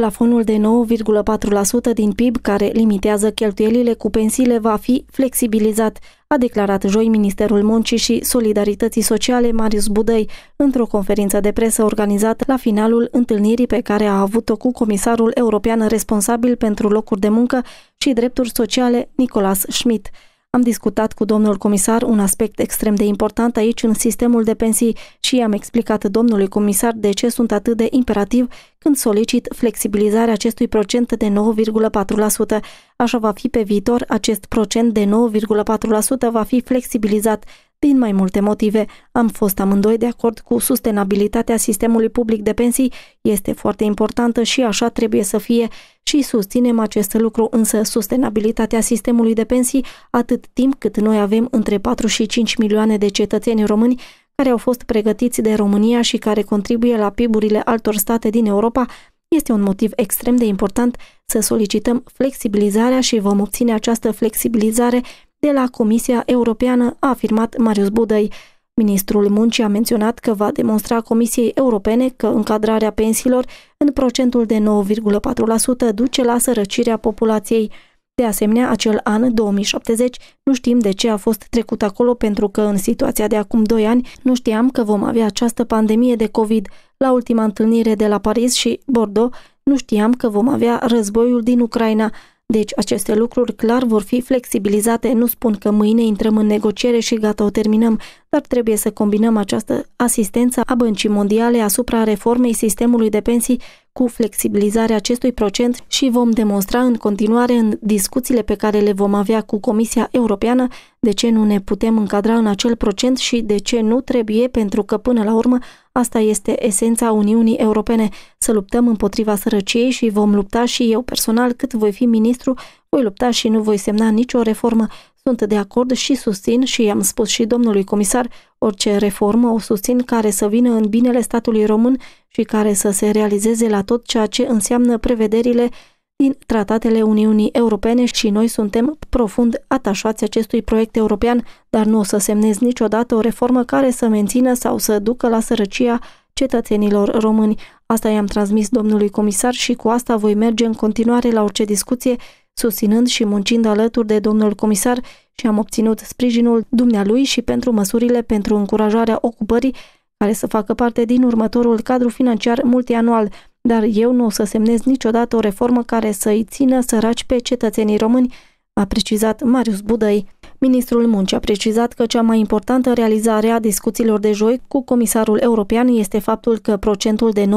Plafonul de 9,4% din PIB care limitează cheltuielile cu pensiile va fi flexibilizat, a declarat joi Ministerul Muncii și Solidarității Sociale Marius Budăi într-o conferință de presă organizată la finalul întâlnirii pe care a avut-o cu comisarul european responsabil pentru locuri de muncă și drepturi sociale Nicolas Schmidt. Am discutat cu domnul comisar un aspect extrem de important aici în sistemul de pensii și i-am explicat domnului comisar de ce sunt atât de imperativ când solicit flexibilizarea acestui procent de 9,4%. Așa va fi pe viitor, acest procent de 9,4% va fi flexibilizat din mai multe motive, am fost amândoi de acord cu sustenabilitatea sistemului public de pensii, este foarte importantă și așa trebuie să fie și susținem acest lucru, însă sustenabilitatea sistemului de pensii atât timp cât noi avem între 4 și 5 milioane de cetățeni români care au fost pregătiți de România și care contribuie la PIB-urile altor state din Europa, este un motiv extrem de important să solicităm flexibilizarea și vom obține această flexibilizare de la Comisia Europeană, a afirmat Marius Budăi. Ministrul Muncii a menționat că va demonstra Comisiei Europene că încadrarea pensiilor în procentul de 9,4% duce la sărăcirea populației. De asemenea, acel an 2070 nu știm de ce a fost trecut acolo pentru că în situația de acum 2 ani nu știam că vom avea această pandemie de COVID. La ultima întâlnire de la Paris și Bordeaux nu știam că vom avea războiul din Ucraina. Deci aceste lucruri clar vor fi flexibilizate. Nu spun că mâine intrăm în negociere și gata, o terminăm, dar trebuie să combinăm această asistență a Băncii Mondiale asupra reformei sistemului de pensii cu flexibilizarea acestui procent și vom demonstra în continuare în discuțiile pe care le vom avea cu Comisia Europeană de ce nu ne putem încadra în acel procent și de ce nu trebuie, pentru că până la urmă asta este esența Uniunii Europene, să luptăm împotriva sărăciei și vom lupta și eu personal cât voi fi ministru, voi lupta și nu voi semna nicio reformă. Sunt de acord și susțin și i-am spus și domnului comisar, orice reformă o susțin care să vină în binele statului român și care să se realizeze la tot ceea ce înseamnă prevederile din tratatele Uniunii Europene și noi suntem profund atașați acestui proiect european, dar nu o să semnez niciodată o reformă care să mențină sau să ducă la sărăcia cetățenilor români. Asta i-am transmis domnului comisar și cu asta voi merge în continuare la orice discuție susținând și muncind alături de domnul comisar și am obținut sprijinul dumnealui și pentru măsurile pentru încurajarea ocupării care să facă parte din următorul cadru financiar multianual, dar eu nu o să semnez niciodată o reformă care să-i țină săraci pe cetățenii români, a precizat Marius Budăi. Ministrul Muncii a precizat că cea mai importantă realizare a discuțiilor de joi cu comisarul european este faptul că procentul de 9,4%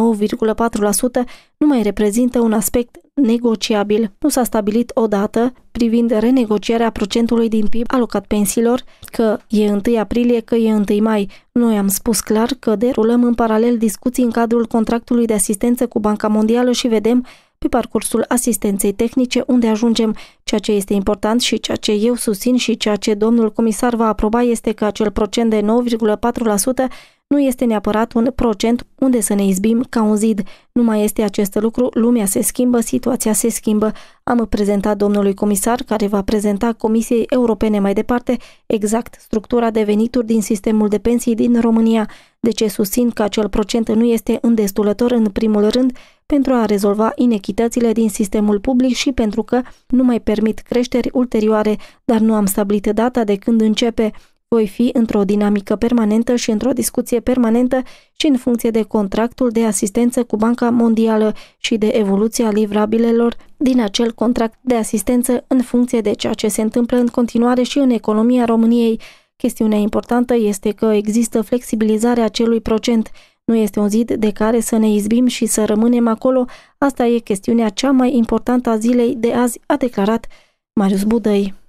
nu mai reprezintă un aspect negociabil. Nu s-a stabilit odată privind renegocierea procentului din PIB alocat pensiilor, că e 1 aprilie, că e 1 mai. Noi am spus clar că derulăm în paralel discuții în cadrul contractului de asistență cu Banca Mondială și vedem pe parcursul asistenței tehnice unde ajungem. Ceea ce este important și ceea ce eu susțin și ceea ce domnul comisar va aproba este că acel procent de 9,4% nu este neapărat un procent unde să ne izbim ca un zid. Nu mai este acest lucru, lumea se schimbă, situația se schimbă. Am prezentat domnului comisar, care va prezenta Comisiei Europene mai departe, exact structura de venituri din sistemul de pensii din România. De ce susțin că acel procent nu este îndestulător în primul rând pentru a rezolva inechitățile din sistemul public și pentru că nu mai permit creșteri ulterioare, dar nu am stabilit data de când începe. Voi fi într-o dinamică permanentă și într-o discuție permanentă și în funcție de contractul de asistență cu Banca Mondială și de evoluția livrabilelor din acel contract de asistență în funcție de ceea ce se întâmplă în continuare și în economia României. Chestiunea importantă este că există flexibilizarea acelui procent. Nu este un zid de care să ne izbim și să rămânem acolo, asta e chestiunea cea mai importantă a zilei de azi, a declarat Marius Budăi.